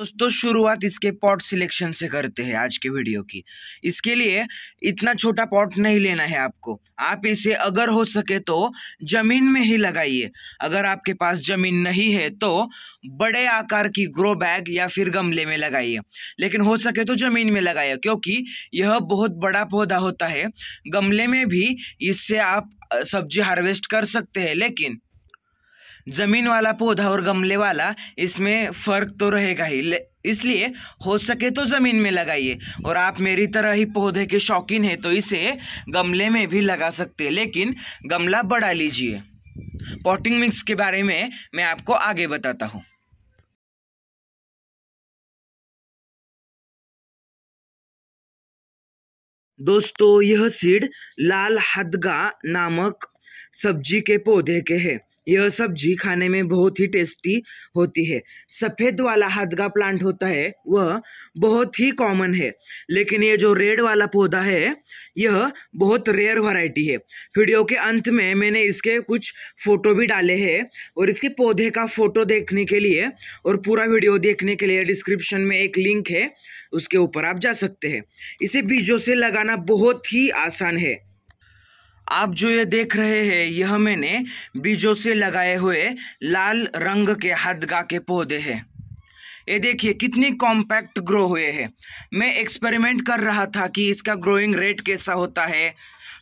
दोस्तों शुरुआत इसके पॉट सिलेक्शन से करते हैं आज के वीडियो की इसके लिए इतना छोटा पॉट नहीं लेना है आपको आप इसे अगर हो सके तो ज़मीन में ही लगाइए अगर आपके पास ज़मीन नहीं है तो बड़े आकार की ग्रो बैग या फिर गमले में लगाइए लेकिन हो सके तो ज़मीन में लगाइए क्योंकि यह बहुत बड़ा पौधा होता है गमले में भी इससे आप सब्जी हार्वेस्ट कर सकते हैं लेकिन ज़मीन वाला पौधा और गमले वाला इसमें फ़र्क तो रहेगा ही इसलिए हो सके तो ज़मीन में लगाइए और आप मेरी तरह ही पौधे के शौकीन हैं तो इसे गमले में भी लगा सकते हैं लेकिन गमला बढ़ा लीजिए पॉटिंग मिक्स के बारे में मैं आपको आगे बताता हूँ दोस्तों यह सीड लाल हदगा नामक सब्जी के पौधे के हैं यह सब्जी खाने में बहुत ही टेस्टी होती है सफ़ेद वाला का प्लांट होता है वह बहुत ही कॉमन है लेकिन यह जो रेड वाला पौधा है यह बहुत रेयर वैरायटी है वीडियो के अंत में मैंने इसके कुछ फ़ोटो भी डाले हैं और इसके पौधे का फ़ोटो देखने के लिए और पूरा वीडियो देखने के लिए डिस्क्रिप्शन में एक लिंक है उसके ऊपर आप जा सकते हैं इसे बीजों से लगाना बहुत ही आसान है आप जो ये देख रहे हैं यह मैंने बीजों से लगाए हुए लाल रंग के हदगा के पौधे हैं ये देखिए कितनी कॉम्पैक्ट ग्रो हुए हैं मैं एक्सपेरिमेंट कर रहा था कि इसका ग्रोइंग रेट कैसा होता है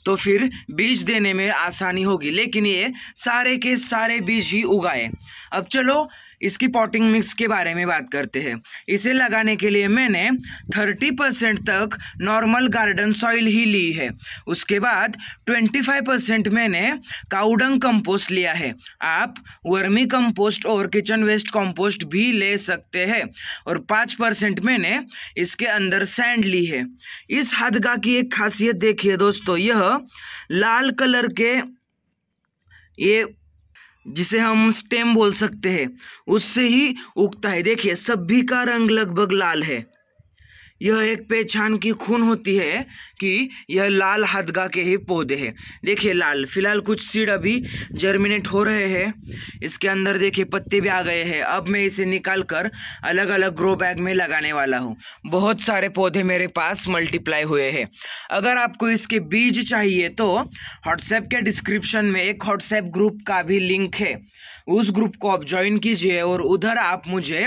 तो फिर बीज देने में आसानी होगी लेकिन ये सारे के सारे बीज ही उगाए अब चलो इसकी पॉटिंग मिक्स के बारे में बात करते हैं इसे लगाने के लिए मैंने 30 परसेंट तक नॉर्मल गार्डन सॉइल ही ली है उसके बाद 25 परसेंट मैंने काउडंग कंपोस्ट लिया है आप वर्मी कंपोस्ट और किचन वेस्ट कंपोस्ट भी ले सकते हैं और 5 परसेंट मैंने इसके अंदर सैंड ली है इस हदगा की एक खासियत देखिए दोस्तों यह लाल कलर के ये जिसे हम स्टेम बोल सकते हैं उससे ही उगता है देखिए सभी का रंग लगभग लाल है यह एक पहचान की खून होती है कि यह लाल हदगा के ही पौधे हैं देखिए लाल फिलहाल कुछ सीड अभी जर्मिनेट हो रहे हैं इसके अंदर देखिए पत्ते भी आ गए हैं अब मैं इसे निकाल कर अलग अलग ग्रो बैग में लगाने वाला हूँ बहुत सारे पौधे मेरे पास मल्टीप्लाई हुए हैं अगर आपको इसके बीज चाहिए तो व्हाट्सएप के डिस्क्रिप्शन में एक व्हाट्सएप ग्रुप का भी लिंक है उस ग्रुप को आप ज्वाइन कीजिए और उधर आप मुझे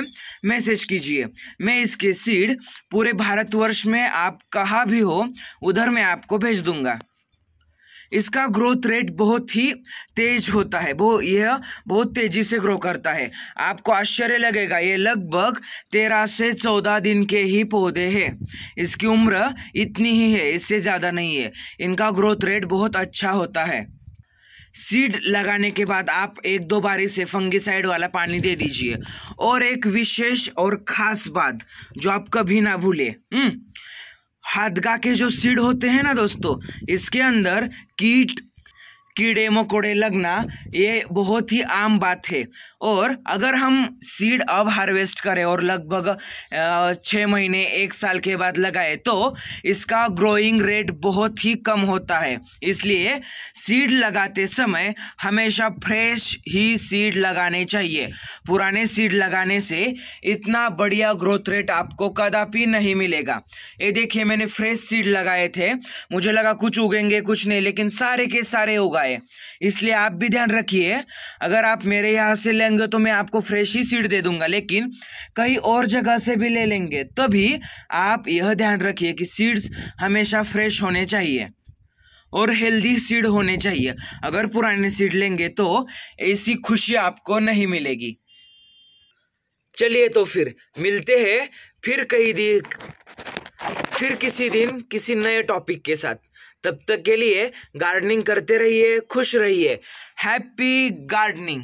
मैसेज कीजिए मैं इसके सीड पूरे भारतवर्ष में आप कहाँ भी हो उधर मैं आपको भेज दूंगा इसका ग्रोथ रेट बहुत ही तेज होता है वो यह बहुत तेजी से ग्रो करता है आपको आश्चर्य लगेगा ये लगभग तेरह से चौदह दिन के ही पौधे हैं इसकी उम्र इतनी ही है इससे ज़्यादा नहीं है इनका ग्रोथ रेट बहुत अच्छा होता है सीड लगाने के बाद आप एक दो बारी से फंगीसाइड वाला पानी दे दीजिए और एक विशेष और ख़ास बात जो आप कभी ना भूलें हम्म, हादगा के जो सीड होते हैं ना दोस्तों इसके अंदर कीट कीड़े मकोड़े लगना ये बहुत ही आम बात है और अगर हम सीड अब हार्वेस्ट करें और लगभग छः महीने एक साल के बाद लगाए तो इसका ग्रोइंग रेट बहुत ही कम होता है इसलिए सीड लगाते समय हमेशा फ्रेश ही सीड लगाने चाहिए पुराने सीड लगाने से इतना बढ़िया ग्रोथ रेट आपको कदापि नहीं मिलेगा ये देखिए मैंने फ्रेश सीड लगाए थे मुझे लगा कुछ उगेंगे कुछ नहीं लेकिन सारे के सारे उगा होगा ये इसलिए आप भी ध्यान रखिए अगर आप मेरे यहाँ से लेंगे तो मैं आपको फ्रेश ही सीड दे दूंगा लेकिन कहीं और जगह से भी ले लेंगे तभी आप यह ध्यान रखिए कि सीड्स हमेशा फ्रेश होने चाहिए और हेल्दी सीड होने चाहिए अगर पुराने सीड लेंगे तो ऐसी खुशी आपको नहीं मिलेगी चलिए तो फिर मिलते हैं फिर कहीं दिए फिर किसी दिन किसी नए टॉपिक के साथ तब तक के लिए गार्डनिंग करते रहिए खुश रहिए हैप्पी गार्डनिंग